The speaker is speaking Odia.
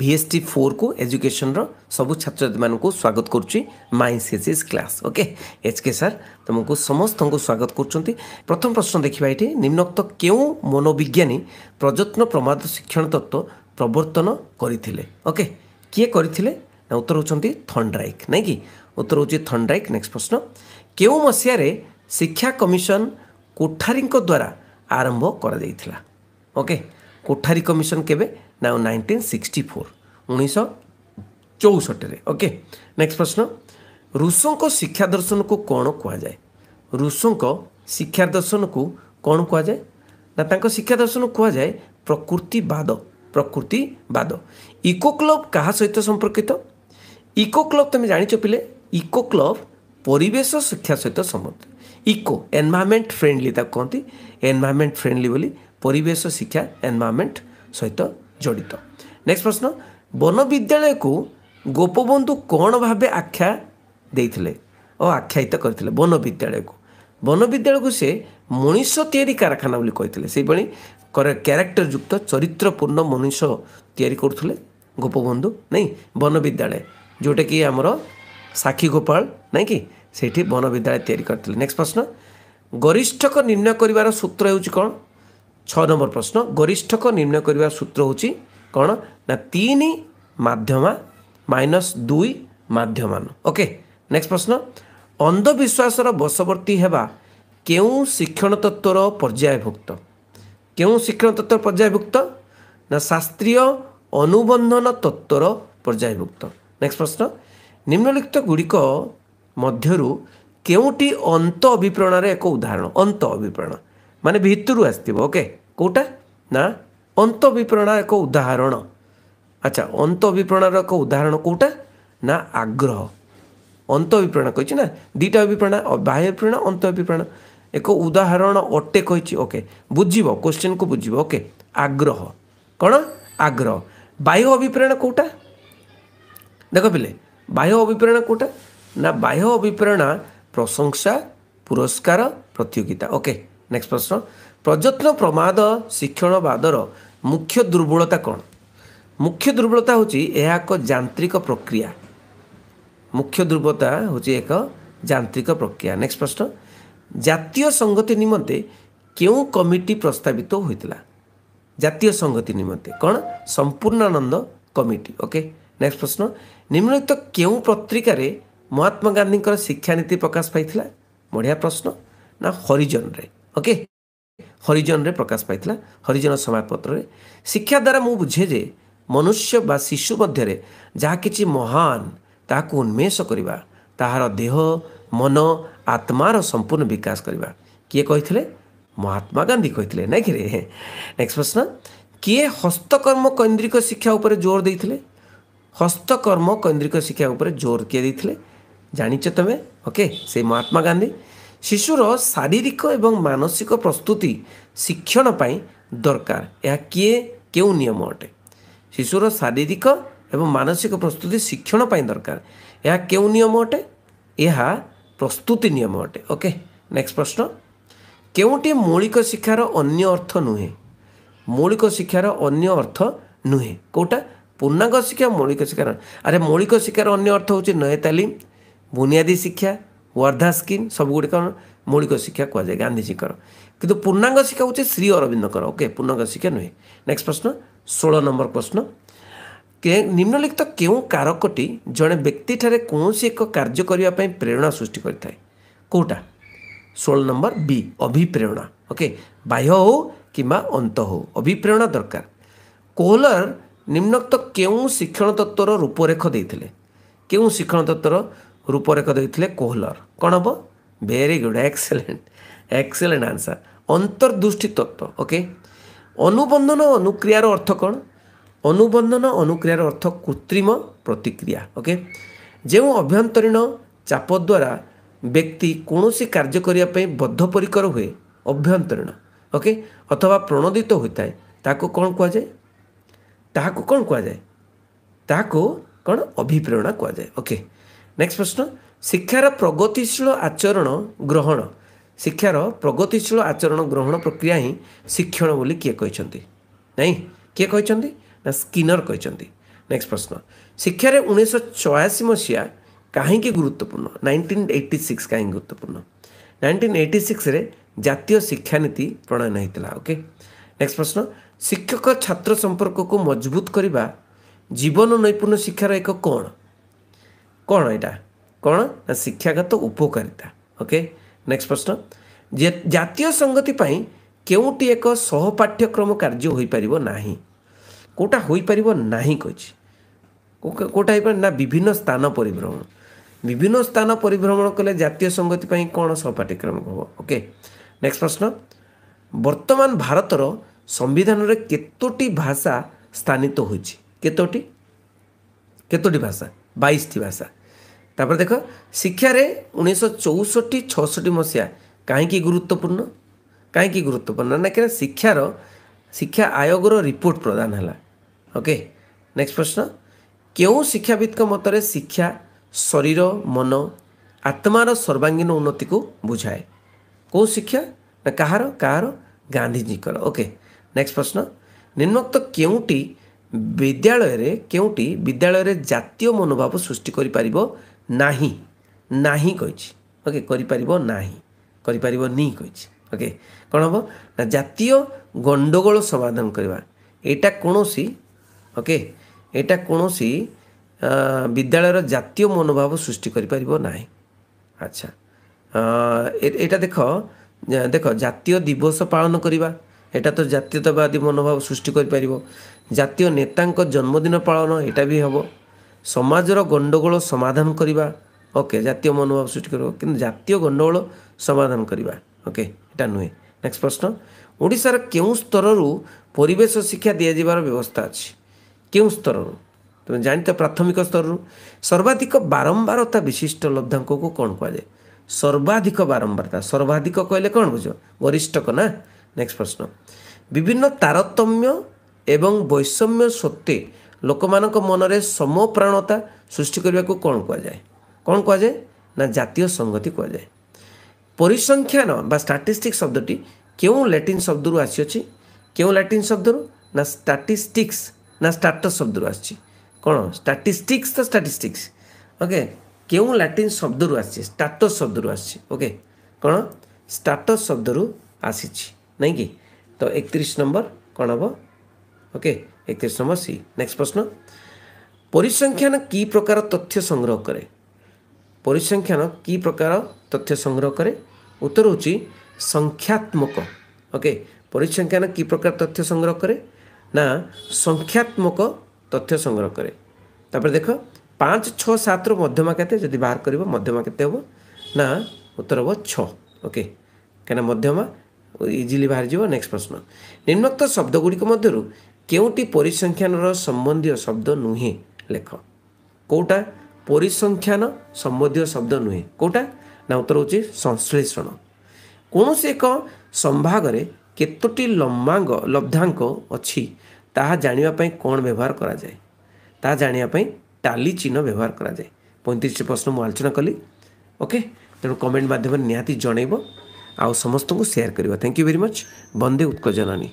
ଭିଏସ୍ଟି ଫୋର୍କୁ ଏଜୁକେସନ୍ର ସବୁ ଛାତ୍ରଛାତ୍ରୀମାନଙ୍କୁ ସ୍ୱାଗତ କରୁଛି my CACS class okay H K sir ତୁମକୁ ସମସ୍ତଙ୍କୁ ସ୍ୱାଗତ କରୁଛନ୍ତି ପ୍ରଥମ ପ୍ରଶ୍ନ ଦେଖିବା ଏଇଠି ନିମ୍ନକ୍ତ କେଉଁ ମନୋବିଜ୍ଞାନୀ ପ୍ରଯତ୍ନ ପ୍ରମାଦ ଶିକ୍ଷଣ ତତ୍ତ୍ୱ ପ୍ରବର୍ତ୍ତନ କରିଥିଲେ ଓକେ କିଏ କରିଥିଲେ ନା ଉତ୍ତର ହେଉଛନ୍ତି ଥଣ୍ଡ୍ରାଇକ୍ ନାଇଁ କି ଉତ୍ତର ହେଉଛି ଥଣ୍ଡ୍ରାଇକ୍ ନେକ୍ସଟ ପ୍ରଶ୍ନ କେଉଁ ମସିହାରେ ଶିକ୍ଷା କମିଶନ୍ କୋଠାରୀଙ୍କ ଦ୍ୱାରା ଆରମ୍ଭ କରାଯାଇଥିଲା ଓକେ কোঠারি কমিশন কেবে না নাইনটিন সিক্সটি ফোর উনিশশো চৌষট্টিরে ওকে নেক্সট প্রশ্ন ଋଷଙ୍କ ଶିକ୍ଷା ଦର୍ଶନକୁ କ'ଣ କୁହାଯାଏ ଋଷଙ୍କ ଶିକ୍ଷା ଦର୍ଶନକୁ କ'ଣ କୁହାଯାଏ ନା ତାଙ୍କ ଶିକ୍ଷା ଦର୍ଶନ କୁହାଯାଏ ପ୍ରକୃତିବାଦ ପ୍ରକୃତିବାଦ ଇକୋ କ୍ଲବ୍ କାହା ସହିତ ସମ୍ପର୍କିତ ଇକୋ କ୍ଲବ୍ ତୁମେ ଜାଣିଛ ପିଲେ ଇକୋ କ୍ଲବ୍ ପରିବେଶ ଶିକ୍ଷା ସହିତ ସମ୍ବନ୍ଧ ଇକୋ ଏନ୍ଭାରମେଣ୍ଟ ଫ୍ରେଣ୍ଡଲି ତାକୁ କହନ୍ତି ଏନ୍ଭାରମେଣ୍ଟ ଫ୍ରେଣ୍ଡଲି ବୋଲି ପରିବେଶ ଶିକ୍ଷା ଏନ୍ଭାରମେଣ୍ଟ ସହିତ ଜଡ଼ିତ ନେକ୍ସଟ ପ୍ରଶ୍ନ ବନ ବିଦ୍ୟାଳୟକୁ ଗୋପବନ୍ଧୁ କ'ଣ ଭାବେ ଆଖ୍ୟା ଦେଇଥିଲେ ଓ ଆଖ୍ୟାୟିତ କରିଥିଲେ ବନ ବିଦ୍ୟାଳୟକୁ ବନ ବିଦ୍ୟାଳୟକୁ ସେ ମଣିଷ ତିଆରି କାରଖାନା ବୋଲି କହିଥିଲେ ସେହିଭଳି କ୍ୟାରେକ୍ଟରଯୁକ୍ତ ଚରିତ୍ରପୂର୍ଣ୍ଣ ମଣିଷ ତିଆରି କରୁଥିଲେ ଗୋପବନ୍ଧୁ ନାଇଁ ବନ ବିଦ୍ୟାଳୟ ଯେଉଁଟାକି ଆମର ସାକ୍ଷୀ ଗୋପାଳ ନାଇଁ କି ସେଇଠି ବନ ବିଦ୍ୟାଳୟ ତିଆରି କରିଥିଲେ ନେକ୍ସଟ ପ୍ରଶ୍ନ ଗରିଷ୍ଠକ ନିର୍ଣ୍ଣୟ କରିବାର ସୂତ୍ର ହେଉଛି କ'ଣ ଛଅ ନମ୍ବର ପ୍ରଶ୍ନ ଗରିଷ୍ଠକ ନିର୍ଣ୍ଣୟ କରିବା ସୂତ୍ର ହେଉଛି କ'ଣ ନା ତିନି ମାଧ୍ୟମା ମାଇନସ୍ ଦୁଇ ମାଧ୍ୟମାନ ଓକେ ନେକ୍ସଟ ପ୍ରଶ୍ନ ଅନ୍ଧବିଶ୍ୱାସର ବଶବର୍ତ୍ତୀ ହେବା କେଉଁ ଶିକ୍ଷଣ ତତ୍ତ୍ୱର ପର୍ଯ୍ୟାୟଭୁକ୍ତ କେଉଁ ଶିକ୍ଷଣ ତତ୍ତ୍ୱର ପର୍ଯ୍ୟାୟଭୁକ୍ତ ନା ଶାସ୍ତ୍ରୀୟ ଅନୁବନ୍ଧନ ତତ୍ତ୍ୱର ପର୍ଯ୍ୟାୟଭୁକ୍ତ ନେକ୍ସଟ ପ୍ରଶ୍ନ ନିମ୍ନଲିଖିତ ଗୁଡ଼ିକ ମଧ୍ୟରୁ କେଉଁଟି ଅନ୍ତ ଅଭିପ୍ରେରଣାର ଏକ ଉଦାହରଣ ଅନ୍ତ ଅଭିପ୍ରେରଣା ମାନେ ଭିତରୁ ଆସିଥିବ ଓକେ କେଉଁଟା ନା ଅନ୍ତ ବିପ୍ରଣା ଏକ ଉଦାହରଣ ଆଚ୍ଛା ଅନ୍ତ ବିପ୍ରଣାର ଏକ ଉଦାହରଣ କେଉଁଟା ନା ଆଗ୍ରହ ଅନ୍ତ ବିପ୍ରାଣ କହିଛି ନା ଦୁଇଟା ବିପ୍ରାଣ ବାହ୍ୟ ବିପ୍ରାଣ ଅନ୍ତ ବିପ୍ରାଣ ଏକ ଉଦାହରଣ ଅଟେ କହିଛି ଓକେ ବୁଝିବ କୋଶ୍ଚିନ୍କୁ ବୁଝିବ ଓକେ ଆଗ୍ରହ କ'ଣ ଆଗ୍ରହ ବାହ୍ୟ ଅଭିପ୍ରାଣ କେଉଁଟା ଦେଖ ପିଲେ ବାହ୍ୟ ଅଭିପ୍ରାଣ କେଉଁଟା ନା ବାହ୍ୟ ଅଭିପ୍ରେରଣା ପ୍ରଶଂସା ପୁରସ୍କାର ପ୍ରତିଯୋଗିତା ଓକେ ନେକ୍ସଟ ପ୍ରଶ୍ନ ପ୍ରଯତ୍ନ ପ୍ରମାଦ ଶିକ୍ଷଣବାଦର ମୁଖ୍ୟ ଦୁର୍ବଳତା କ'ଣ ମୁଖ୍ୟ ଦୁର୍ବଳତା ହେଉଛି ଏହା ଏକ ଯାନ୍ତ୍ରିକ ପ୍ରକ୍ରିୟା ମୁଖ୍ୟ ଦୁର୍ବଳତା ହେଉଛି ଏକ ଯାନ୍ତ୍ରିକ ପ୍ରକ୍ରିୟା ନେକ୍ସଟ ପ୍ରଶ୍ନ ଜାତୀୟ ସଂଗତି ନିମନ୍ତେ କେଉଁ କମିଟି ପ୍ରସ୍ତାବିତ ହୋଇଥିଲା ଜାତୀୟ ସଂଗତି ନିମନ୍ତେ କ'ଣ ସମ୍ପୂର୍ଣ୍ଣାନନ୍ଦ କମିଟି ଓକେ ନେକ୍ସଟ ପ୍ରଶ୍ନ ନିମ୍ନଲିଖିତ କେଉଁ ପତ୍ରିକାରେ ମହାତ୍ମା ଗାନ୍ଧୀଙ୍କର ଶିକ୍ଷାନୀତି ପ୍ରକାଶ ପାଇଥିଲା ବଢ଼ିଆ ପ୍ରଶ୍ନ ନା ହରିଜନରେ ଓକେ ହରିଜନରେ ପ୍ରକାଶ ପାଇଥିଲା ହରିଜନ ସମାଜପତ୍ରରେ ଶିକ୍ଷା ଦ୍ୱାରା ମୁଁ ବୁଝେ ଯେ ମନୁଷ୍ୟ ବା ଶିଶୁ ମଧ୍ୟରେ ଯାହା କିଛି ମହାନ ତାହାକୁ ଉନ୍ମେଷ କରିବା ତାହାର ଦେହ ମନ ଆତ୍ମାର ସମ୍ପୂର୍ଣ୍ଣ ବିକାଶ କରିବା କିଏ କହିଥିଲେ ମହାତ୍ମା ଗାନ୍ଧୀ କହିଥିଲେ ନାଇଁ କିରେ ନେକ୍ସଟ ପ୍ରଶ୍ନ କିଏ ହସ୍ତକର୍ମ କୈନ୍ଦ୍ରିକ ଶିକ୍ଷା ଉପରେ ଜୋର ଦେଇଥିଲେ ହସ୍ତକର୍ମ କୈନ୍ଦ୍ରିକ ଶିକ୍ଷା ଉପରେ ଜୋର କିଏ ଦେଇଥିଲେ ଜାଣିଛ ତୁମେ ଓକେ ସେଇ ମହାତ୍ମା ଗାନ୍ଧୀ ଶିଶୁର ଶାରୀରିକ ଏବଂ ମାନସିକ ପ୍ରସ୍ତୁତି ଶିକ୍ଷଣ ପାଇଁ ଦରକାର ଏହା କିଏ କେଉଁ ନିୟମ ଅଟେ ଶିଶୁର ଶାରୀରିକ ଏବଂ ମାନସିକ ପ୍ରସ୍ତୁତି ଶିକ୍ଷଣ ପାଇଁ ଦରକାର ଏହା କେଉଁ ନିୟମ ଅଟେ ଏହା ପ୍ରସ୍ତୁତି ନିୟମ ଅଟେ ଓକେ ନେକ୍ସଟ ପ୍ରଶ୍ନ କେଉଁଟି ମୌଳିକ ଶିକ୍ଷାର ଅନ୍ୟ ଅର୍ଥ ନୁହେଁ ମୌଳିକ ଶିକ୍ଷାର ଅନ୍ୟ ଅର୍ଥ ନୁହେଁ କେଉଁଟା ପୂର୍ଣ୍ଣାଙ୍ଗ ଶିକ୍ଷା ମୌଳିକ ଶିକ୍ଷାର ଆରେ ମୌଳିକ ଶିକ୍ଷାର ଅନ୍ୟ ଅର୍ଥ ହେଉଛି ନୟ ତାଲିମ ବୁନିଆଦୀ ଶିକ୍ଷା ୱାର୍ଦ୍ଧା ସ୍କିମ୍ ସବୁଗୁଡ଼ିକ ମୌଳିକ ଶିକ୍ଷା କୁହାଯାଏ ଗାନ୍ଧିଜୀଙ୍କର କିନ୍ତୁ ପୂର୍ଣ୍ଣାଙ୍ଗ ଶିକ୍ଷା ହେଉଛି ଶ୍ରୀ ଅରବିନ୍ଦଙ୍କର ଓକେ ପୂର୍ଣ୍ଣାଙ୍ଗ ଶିକ୍ଷା ନୁହେଁ ନେକ୍ସଟ ପ୍ରଶ୍ନ ଷୋହଳ ନମ୍ବର ପ୍ରଶ୍ନ ନିମ୍ନଲିଖିତ କେଉଁ କାରକଟି ଜଣେ ବ୍ୟକ୍ତିଠାରେ କୌଣସି ଏକ କାର୍ଯ୍ୟ କରିବା ପାଇଁ ପ୍ରେରଣା ସୃଷ୍ଟି କରିଥାଏ କେଉଁଟା ଷୋହଳ ନମ୍ବର ବି ଅଭିପ୍ରେରଣା ଓକେ ବାହ୍ୟ ହେଉ କିମ୍ବା ଅନ୍ତ ହେଉ ଅଭିପ୍ରେରଣା ଦରକାର କୋହଲର ନିମ୍ନୋକ୍ତ କେଉଁ ଶିକ୍ଷଣ ତତ୍ତ୍ୱର ରୂପରେଖ ଦେଇଥିଲେ କେଉଁ ଶିକ୍ଷଣ ତତ୍ତ୍ୱର ରୂପରେଖ ଦେଇଥିଲେ କୋହଲର କ'ଣ ହେବ very good excellent excellent answer ଅନ୍ତର୍ଦୃଷ୍ଟି ତତ୍ତ୍ୱ ଓକେ ଅନୁବନ୍ଧନ ଅନୁକ୍ରିୟାର ଅର୍ଥ କ'ଣ ଅନୁବନ୍ଧନ ଅନୁକ୍ରିୟାର ଅର୍ଥ କୃତ୍ରିମ ପ୍ରତିକ୍ରିୟା ଓକେ ଯେଉଁ ଅଭ୍ୟନ୍ତରୀଣ ଚାପ ଦ୍ୱାରା ବ୍ୟକ୍ତି କୌଣସି କାର୍ଯ୍ୟ କରିବା ପାଇଁ ବଦ୍ଧପରିକର ହୁଏ ଅଭ୍ୟନ୍ତରୀଣ ଓକେ ଅଥବା ପ୍ରଣୋଦିତ ହୋଇଥାଏ ତାହାକୁ କ'ଣ କୁହାଯାଏ ତାହାକୁ କ'ଣ କୁହାଯାଏ ତାହାକୁ କ'ଣ ଅଭିପ୍ରେରଣା କୁହାଯାଏ ଓକେ ନେକ୍ସଟ ପ୍ରଶ୍ନ ଶିକ୍ଷାର ପ୍ରଗତିଶୀଳ ଆଚରଣ ଗ୍ରହଣ ଶିକ୍ଷାର ପ୍ରଗତିଶୀଳ ଆଚରଣ ଗ୍ରହଣ ପ୍ରକ୍ରିୟା ହିଁ ଶିକ୍ଷଣ ବୋଲି କିଏ କହିଛନ୍ତି ନାଇଁ କିଏ କହିଛନ୍ତି ନା ସ୍କିନର କହିଛନ୍ତି ନେକ୍ସଟ ପ୍ରଶ୍ନ ଶିକ୍ଷାରେ ଉଣେଇଶହ ଚଉରାଶୀ ମସିହା କାହିଁକି ଗୁରୁତ୍ୱପୂର୍ଣ୍ଣ ନାଇଣ୍ଟିନ୍ ଏଇଟି ସିକ୍ସ କାହିଁକି ଗୁରୁତ୍ୱପୂର୍ଣ୍ଣ ନାଇଣ୍ଟିନ୍ ଏଇଟି ସିକ୍ସରେ ଜାତୀୟ ଶିକ୍ଷାନୀତି ପ୍ରଣୟନ ହୋଇଥିଲା ଓକେ ନେକ୍ସଟ ପ୍ରଶ୍ନ ଶିକ୍ଷକ ଛାତ୍ର ସମ୍ପର୍କକୁ ମଜବୁତ କରିବା ଜୀବନ ନୈପୁଣ୍ୟ ଶିକ୍ଷାର ଏକ କ'ଣ କ'ଣ ଏଇଟା କ'ଣ ନା ଶିକ୍ଷାଗତ ଉପକାରିତା ଓକେ ନେକ୍ସଟ ପ୍ରଶ୍ନ ଜାତୀୟ ସଂଗତି ପାଇଁ କେଉଁଟି ଏକ ସହପାଠ୍ୟକ୍ରମ କାର୍ଯ୍ୟ ହୋଇପାରିବ ନାହିଁ କେଉଁଟା ହୋଇପାରିବ ନାହିଁ କହିଛି କେଉଁଟା ହେଇପାରିବ ନା ବିଭିନ୍ନ ସ୍ଥାନ ପରିଭ୍ରମଣ বিভিন্ন স্থান পরিভ্রমণ কলে জাতীয় সংগতি পাই କ'ଣ ସହପାଠ୍ୟକ୍ରମ ହେବ ଓକେ ନେକ୍ସଟ ପ୍ରଶ୍ନ ବର୍ତ୍ତମାନ ଭାରତର ସମ୍ବିଧାନରେ କେତୋଟି ଭାଷା ସ୍ଥାନିତ ହୋଇଛି କେତୋଟି କେତୋଟି ଭାଷା ବାଇଶଟି ଭାଷା ତାପରେ ଦେଖ ଶିକ୍ଷାରେ ଉଣେଇଶହ ଚଉଷଠି ଛଅଷଠି ମସିହା କାହିଁକି ଗୁରୁତ୍ୱପୂର୍ଣ୍ଣ କାହିଁକି ଗୁରୁତ୍ୱପୂର୍ଣ୍ଣ ନା କାହିଁକିନା ଶିକ୍ଷାର ଶିକ୍ଷା ଆୟୋଗର ରିପୋର୍ଟ ପ୍ରଦାନ ହେଲା ଓକେ ନେକ୍ସଟ ପ୍ରଶ୍ନ କେଉଁ ଶିକ୍ଷାବିତ୍ଙ୍କ ମତରେ ଶିକ୍ଷା ଶରୀର ମନ ଆତ୍ମାର ସର୍ବାଙ୍ଗୀନ ଉନ୍ନତିକୁ ବୁଝାଏ କେଉଁ ଶିକ୍ଷା ନା କାହାର କାହାର ଗାନ୍ଧିଜୀଙ୍କର ଓକେ ନେକ୍ସଟ ପ୍ରଶ୍ନ ନିମ୍ନକ୍ତ କେଉଁଟି ବିଦ୍ୟାଳୟରେ କେଉଁଟି ବିଦ୍ୟାଳୟରେ ଜାତୀୟ ମନୋଭାବ ସୃଷ୍ଟି କରିପାରିବ ନାହିଁ ନାହିଁ କହିଛି ଓକେ କରିପାରିବ ନାହିଁ କରିପାରିବ ନି କହିଛି ଓକେ କ'ଣ ହେବ ନା ଜାତୀୟ ଗଣ୍ଡଗୋଳ ସମାଧାନ କରିବା ଏଇଟା କୌଣସି ଓକେ ଏଇଟା କୌଣସି ବିଦ୍ୟାଳୟର ଜାତୀୟ ମନୋଭାବ ସୃଷ୍ଟି କରିପାରିବ ନାହିଁ ଆଚ୍ଛା ଏଇଟା ଦେଖ ଦେଖ ଜାତୀୟ ଦିବସ ପାଳନ କରିବା ଏଇଟା ତ ଜାତୀୟତାବାଦୀ ମନୋଭାବ ସୃଷ୍ଟି କରିପାରିବ ଜାତୀୟ ନେତାଙ୍କ ଜନ୍ମଦିନ ପାଳନ ଏଇଟା ବି ହେବ ସମାଜର ଗଣ୍ଡଗୋଳ ସମାଧାନ କରିବା ଓକେ ଜାତୀୟ ମନୋଭାବ ସୃଷ୍ଟି କରିବ କିନ୍ତୁ ଜାତୀୟ ଗଣ୍ଡଗୋଳ ସମାଧାନ କରିବା ଓକେ ଏଇଟା ନୁହେଁ ନେକ୍ସଟ ପ୍ରଶ୍ନ ଓଡ଼ିଶାର କେଉଁ ସ୍ତରରୁ ପରିବେଶ ଶିକ୍ଷା ଦିଆଯିବାର ବ୍ୟବସ୍ଥା ଅଛି କେଉଁ ସ୍ତରରୁ ତୁମେ ଜାଣିଛ ପ୍ରାଥମିକ ସ୍ତରରୁ ସର୍ବାଧିକ ବାରମ୍ବାରତା ବିଶିଷ୍ଟ ଲବ୍ଧାଙ୍କକୁ କ'ଣ କୁହାଯାଏ ସର୍ବାଧିକ ବାରମ୍ବାରତା ସର୍ବାଧିକ କହିଲେ କ'ଣ ବୁଝିବ ବରିଷ୍ଠକ ନା ନେକ୍ସଟ ପ୍ରଶ୍ନ ବିଭିନ୍ନ ତାରତମ୍ୟ ଏବଂ ବୈଷମ୍ୟ ସତ୍ତ୍ୱେ ଲୋକମାନଙ୍କ ମନରେ ସମପ୍ରାଣତା ସୃଷ୍ଟି କରିବାକୁ କ'ଣ କୁହାଯାଏ କ'ଣ କୁହାଯାଏ ନା ଜାତୀୟ ସଙ୍ଗତି କୁହାଯାଏ ପରିସଂଖ୍ୟାନ ବା ଷ୍ଟାଟିଷ୍ଟିକ୍ ଶବ୍ଦଟି କେଉଁ ଲାଟିନ୍ ଶବ୍ଦରୁ ଆସିଅଛି କେଉଁ ଲାଟିନ୍ ଶବ୍ଦରୁ ନା ଷ୍ଟାଟିଷ୍ଟିକ୍ସ ନା ଷ୍ଟାଟସ୍ ଶବ୍ଦରୁ ଆସିଛି କ'ଣ ଷ୍ଟାଟିଷ୍ଟିକ୍ସ ତ ଷ୍ଟାଟିଷ୍ଟିକ୍ସ ଓକେ କେଉଁ ଲାଟିନ୍ ଶବ୍ଦରୁ ଆସିଛି ଷ୍ଟାଟସ୍ ଶବ୍ଦରୁ ଆସିଛି ଓକେ କ'ଣ ଷ୍ଟାଟସ୍ ଶବ୍ଦରୁ ଆସିଛି ନାଇଁ କି ତ ଏକତିରିଶ ନମ୍ବର କ'ଣ ହେବ ଓକେ ଏକତିରିଶ ନମ୍ବର ସି ନେକ୍ସଟ ପ୍ରଶ୍ନ ପରିସଂଖ୍ୟାନ କି ପ୍ରକାର ତଥ୍ୟ ସଂଗ୍ରହ କରେ ପରିସଂଖ୍ୟାନ କି ପ୍ରକାର ତଥ୍ୟ ସଂଗ୍ରହ କରେ ଉତ୍ତର ହେଉଛି ସଂଖ୍ୟାତ୍ମକ ଓକେ ପରିସଂଖ୍ୟାନ କି ପ୍ରକାର ତଥ୍ୟ ସଂଗ୍ରହ କରେ ନା ସଂଖ୍ୟାତ୍ମକ ତଥ୍ୟ ସଂଗ୍ରହ କରେ ତାପରେ ଦେଖ ପାଞ୍ଚ ଛଅ ସାତରୁ ମଧ୍ୟମା କେତେ ଯଦି ବାହାର କରିବ ମଧ୍ୟମା କେତେ ହେବ ନା ଉତ୍ତର ହେବ ଛଅ ଓକେ କାହିଁକିନା ମଧ୍ୟମା ଇଜିଲି ବାହାରିଯିବ ନେକ୍ସଟ ପ୍ରଶ୍ନ ନିମ୍ନକ୍ତ ଶବ୍ଦଗୁଡ଼ିକ ମଧ୍ୟରୁ କେଉଁଟି ପରିସଂଖ୍ୟାନର ସମ୍ବନ୍ଧୀୟ ଶବ୍ଦ ନୁହେଁ ଲେଖ କେଉଁଟା ପରିସଂଖ୍ୟାନ ସମ୍ବନ୍ଧୀୟ ଶବ୍ଦ ନୁହେଁ କେଉଁଟା ନା ଉତ୍ତର ହେଉଛି ସଂଶ୍ଳେଷଣ କୌଣସି ଏକ ସମ୍ଭାଗରେ କେତୋଟି ଲମ୍ବାଙ୍ଗ ଲବ୍ଧାଙ୍କ ଅଛି ତାହା ଜାଣିବା ପାଇଁ କ'ଣ ବ୍ୟବହାର କରାଯାଏ ତାହା ଜାଣିବା ପାଇଁ ଟାଲି ଚିହ୍ନ ବ୍ୟବହାର କରାଯାଏ ପଇଁତିରିଶଟି ପ୍ରଶ୍ନ ମୁଁ ଆଲୋଚନା କଲି ଓକେ ତେଣୁ କମେଣ୍ଟ ମାଧ୍ୟମରେ ନିହାତି ଜଣେଇବ ଆଉ ସମସ୍ତଙ୍କୁ ସେୟାର କରିବା thank you very much Bande Utkala Janani